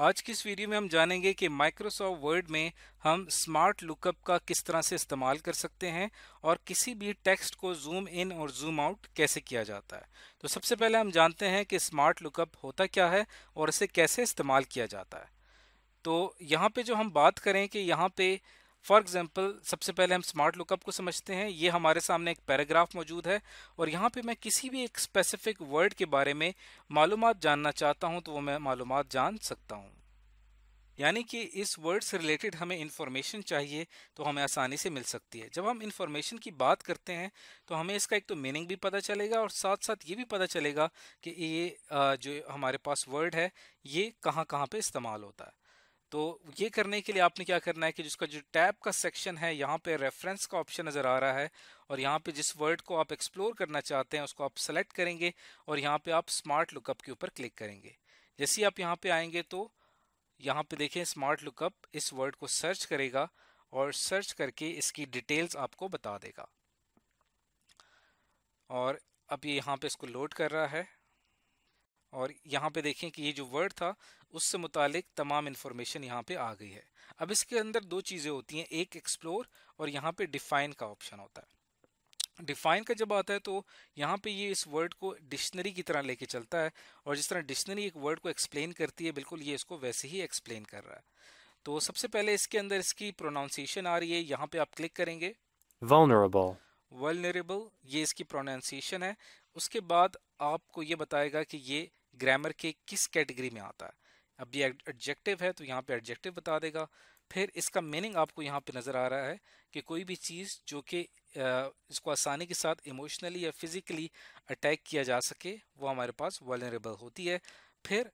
आज की इस वीडियो में हम जानेंगे कि माइक्रोसॉफ्ट वर्ड में हम स्मार्ट लुकअप का किस तरह से इस्तेमाल कर सकते हैं और किसी भी टेक्स्ट को जूम इन और जूम आउट कैसे किया जाता है तो सबसे पहले हम जानते हैं कि स्मार्ट लुकअप होता क्या है और इसे कैसे इस्तेमाल किया जाता है तो यहाँ पे जो हम बात करें कि यहाँ पे फॉर एग्जाम्पल सबसे पहले हम स्मार्ट लुकअप को समझते हैं ये हमारे सामने एक पैराग्राफ मौजूद है और यहाँ पे मैं किसी भी एक स्पेसिफिक वर्ड के बारे में मालूम जानना चाहता हूँ तो वो मैं मालूम जान सकता हूँ यानी कि इस वर्ड से रिलेटेड हमें इन्फॉर्मेशन चाहिए तो हमें आसानी से मिल सकती है जब हम इन्फॉर्मेशन की बात करते हैं तो हमें इसका एक तो मीनिंग भी पता चलेगा और साथ साथ ये भी पता चलेगा कि ये जो हमारे पास वर्ड है ये कहाँ कहाँ पे इस्तेमाल होता है तो ये करने के लिए आपने क्या करना है कि जिसका जो टैब का सेक्शन है यहाँ पे रेफरेंस का ऑप्शन नज़र आ रहा है और यहाँ पे जिस वर्ड को आप एक्सप्लोर करना चाहते हैं उसको आप सेलेक्ट करेंगे और यहाँ पे आप स्मार्ट लुकअप के ऊपर क्लिक करेंगे जैसे ही आप यहाँ पे आएंगे तो यहाँ पे देखें स्मार्ट लुकअप इस वर्ड को सर्च करेगा और सर्च करके इसकी डिटेल्स आपको बता देगा और अब ये यहाँ पे इसको लोड कर रहा है और यहाँ पे देखें कि ये जो वर्ड था उससे मुतालिक तमाम इन्फॉर्मेशन यहाँ पे आ गई है अब इसके अंदर दो चीज़ें होती हैं एक एक्सप्लोर और यहाँ पे डिफाइन का ऑप्शन होता है डिफाइन का जब आता है तो यहाँ पे ये इस वर्ड को डिक्शनरी की तरह लेके चलता है और जिस तरह डिक्शनरी एक वर्ड को एक्सप्लेन करती है बिल्कुल ये इसको वैसे ही एक्सप्लेन कर रहा है तो सबसे पहले इसके अंदर इसकी प्रोनाउंसिएशन आ रही है यहाँ पे आप क्लिक करेंगे vulnerable vulnerable ये इसकी प्रोनाउंसिएशन है उसके बाद आपको ये बताएगा कि ये ग्रामर के किस कैटेगरी में आता है अब ये एडजेक्टिव है तो यहाँ पे एडजेक्टिव बता देगा फिर इसका मीनिंग आपको यहाँ पे नज़र आ रहा है कि कोई भी चीज़ जो कि इसको आसानी के साथ इमोशनली या फिज़िकली अटैक किया जा सके वो हमारे पास वालरेबल होती है फिर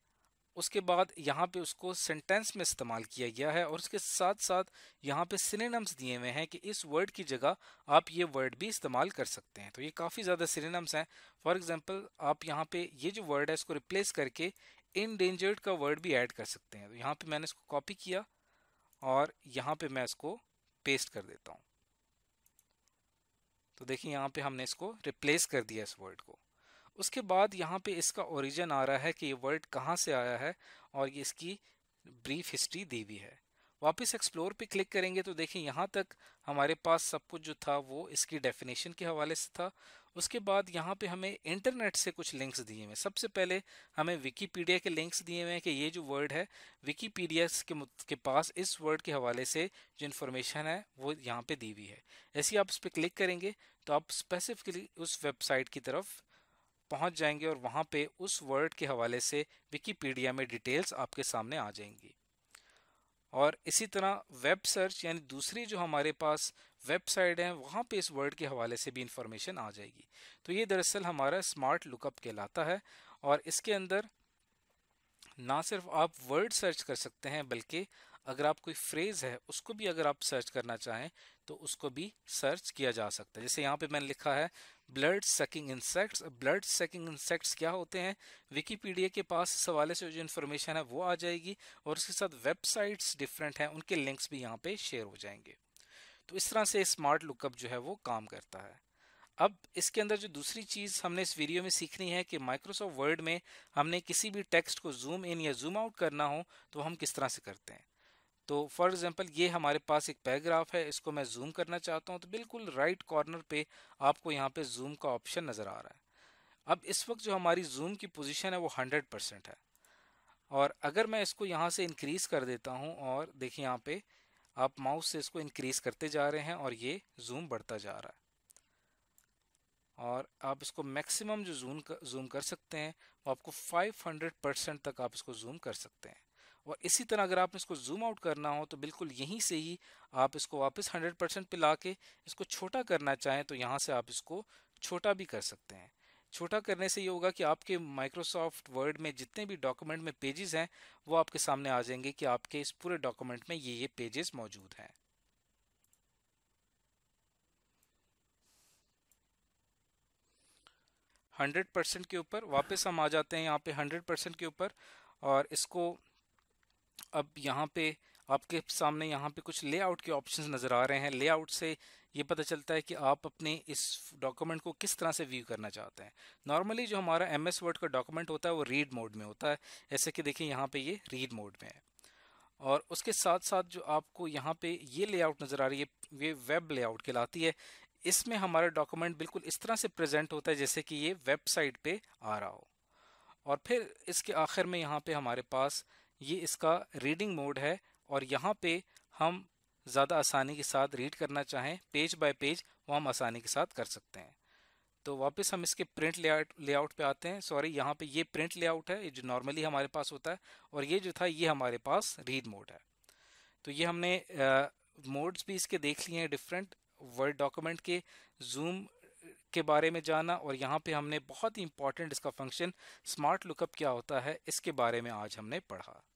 उसके बाद यहाँ पे उसको सेंटेंस में इस्तेमाल किया गया है और उसके साथ साथ यहाँ पे सिनेनम्स दिए हुए हैं कि इस वर्ड की जगह आप ये वर्ड भी इस्तेमाल कर सकते हैं तो ये काफ़ी ज़्यादा सिनेनम्स हैं फॉर एग्जांपल आप यहाँ पे ये जो वर्ड है इसको रिप्लेस करके इनडेंजर्ड का वर्ड भी ऐड कर सकते हैं तो यहाँ पर मैंने इसको कॉपी किया और यहाँ पर मैं इसको पेस्ट कर देता हूँ तो देखिए यहाँ पर हमने इसको रिप्लेस कर दिया इस वर्ड को उसके बाद यहाँ पे इसका ओरिजिन आ रहा है कि ये वर्ड कहाँ से आया है और ये इसकी ब्रीफ हिस्ट्री दी हुई है वापस एक्सप्लोर पे क्लिक करेंगे तो देखें यहाँ तक हमारे पास सब कुछ जो था वो इसकी डेफिनेशन के हवाले से था उसके बाद यहाँ पे हमें इंटरनेट से कुछ लिंक्स दिए हुए हैं सबसे पहले हमें विकीपीडिया के लिंक्स दिए हुए हैं कि ये जो वर्ड है विकीपीडिया के के पास इस वर्ड के हवाले से जो इन्फॉर्मेशन है वो यहाँ पे दी हुई है ऐसे आप उस पर क्लिक करेंगे तो आप स्पेसिफिकली उस वेबसाइट की तरफ पहुंच जाएंगे और वहां पे उस वर्ड के हवाले से विकीपीडिया में डिटेल्स आपके सामने आ जाएंगी और इसी तरह वेब सर्च यानी दूसरी जो हमारे पास वेबसाइट है वहाँ पे इस वर्ड के हवाले से भी इंफॉर्मेशन आ जाएगी तो ये दरअसल हमारा स्मार्ट लुकअप कहलाता है और इसके अंदर ना सिर्फ आप वर्ड सर्च कर सकते हैं बल्कि अगर आप कोई फ्रेज़ है उसको भी अगर आप सर्च करना चाहें तो उसको भी सर्च किया जा सकता है जैसे यहाँ पे मैंने लिखा है blood sucking insects blood sucking insects क्या होते हैं विकीपीडिया के पास इस हवाले से जो इन्फॉर्मेशन है वो आ जाएगी और उसके साथ वेबसाइट्स डिफरेंट हैं उनके लिंक्स भी यहाँ पे शेयर हो जाएंगे तो इस तरह से स्मार्ट लुकअप जो है वो काम करता है अब इसके अंदर जो दूसरी चीज़ हमने इस वीडियो में सीखनी है कि माइक्रोसॉफ्ट वर्ड में हमने किसी भी टेक्स्ट को जूम इन या जूम आउट करना हो तो हम किस तरह से करते हैं तो फॉर एग्जांपल ये हमारे पास एक पैराग्राफ है इसको मैं जूम करना चाहता हूँ तो बिल्कुल राइट कॉर्नर पे आपको यहाँ पे जूम का ऑप्शन नज़र आ रहा है अब इस वक्त जो हमारी जूम की पोजीशन है वो हंड्रेड परसेंट है और अगर मैं इसको यहाँ से इंक्रीज़ कर देता हूँ और देखिए यहाँ पे आप माउस से इसको इंक्रीज़ करते जा रहे हैं और ये जूम बढ़ता जा रहा है और आप इसको मैक्सिमम जो जूम कर, जूम कर सकते हैं वो आपको 500 परसेंट तक आप इसको जूम कर सकते हैं और इसी तरह अगर आप इसको जूम आउट करना हो तो बिल्कुल यहीं से ही आप इसको वापस 100 परसेंट पर ला के इसको छोटा करना चाहें तो यहाँ से आप इसको छोटा भी कर सकते हैं छोटा करने से ये होगा कि आपके माइक्रोसॉफ्ट वर्ड में जितने भी डॉक्यूमेंट में पेजेस हैं वो आपके सामने आ जाएंगे कि आपके इस पूरे डॉक्यूमेंट में ये ये पेजेस मौजूद हैं हंड्रेड परसेंट के ऊपर वापस हम आ जाते हैं यहाँ पे हंड्रेड परसेंट के ऊपर और इसको अब यहाँ पे आपके सामने यहाँ पे कुछ लेआउट के ऑप्शंस नज़र आ रहे हैं लेआउट से ये पता चलता है कि आप अपने इस डॉक्यूमेंट को किस तरह से व्यू करना चाहते हैं नॉर्मली जो हमारा एम एस वर्ड का डॉक्यूमेंट होता है वो रीड मोड में होता है ऐसे कि देखिए यहाँ पे ये रीड मोड में है और उसके साथ साथ जो आपको यहाँ पे ये लेआउट नज़र आ रही है ये वेब लेआउट कहलाती है इसमें हमारा डॉक्यूमेंट बिल्कुल इस तरह से प्रेजेंट होता है जैसे कि ये वेबसाइट पे आ रहा हो और फिर इसके आखिर में यहाँ पे हमारे पास ये इसका रीडिंग मोड है और यहाँ पे हम ज़्यादा आसानी के साथ रीड करना चाहें पेज बाय पेज वो हम आसानी के साथ कर सकते हैं तो वापस हम इसके प्रिंट लेआउट लेआउट पे आते हैं सॉरी यहाँ पे ये प्रिंट लेआउट है जो नॉर्मली हमारे पास होता है और ये जो था ये हमारे पास रीड मोड है तो ये हमने मोड्स भी इसके देख लिए हैं डिफरेंट वर्ड डॉक्यूमेंट के जूम के बारे में जाना और यहाँ पे हमने बहुत ही इंपॉर्टेंट इसका फंक्शन स्मार्ट लुकअप क्या होता है इसके बारे में आज हमने पढ़ा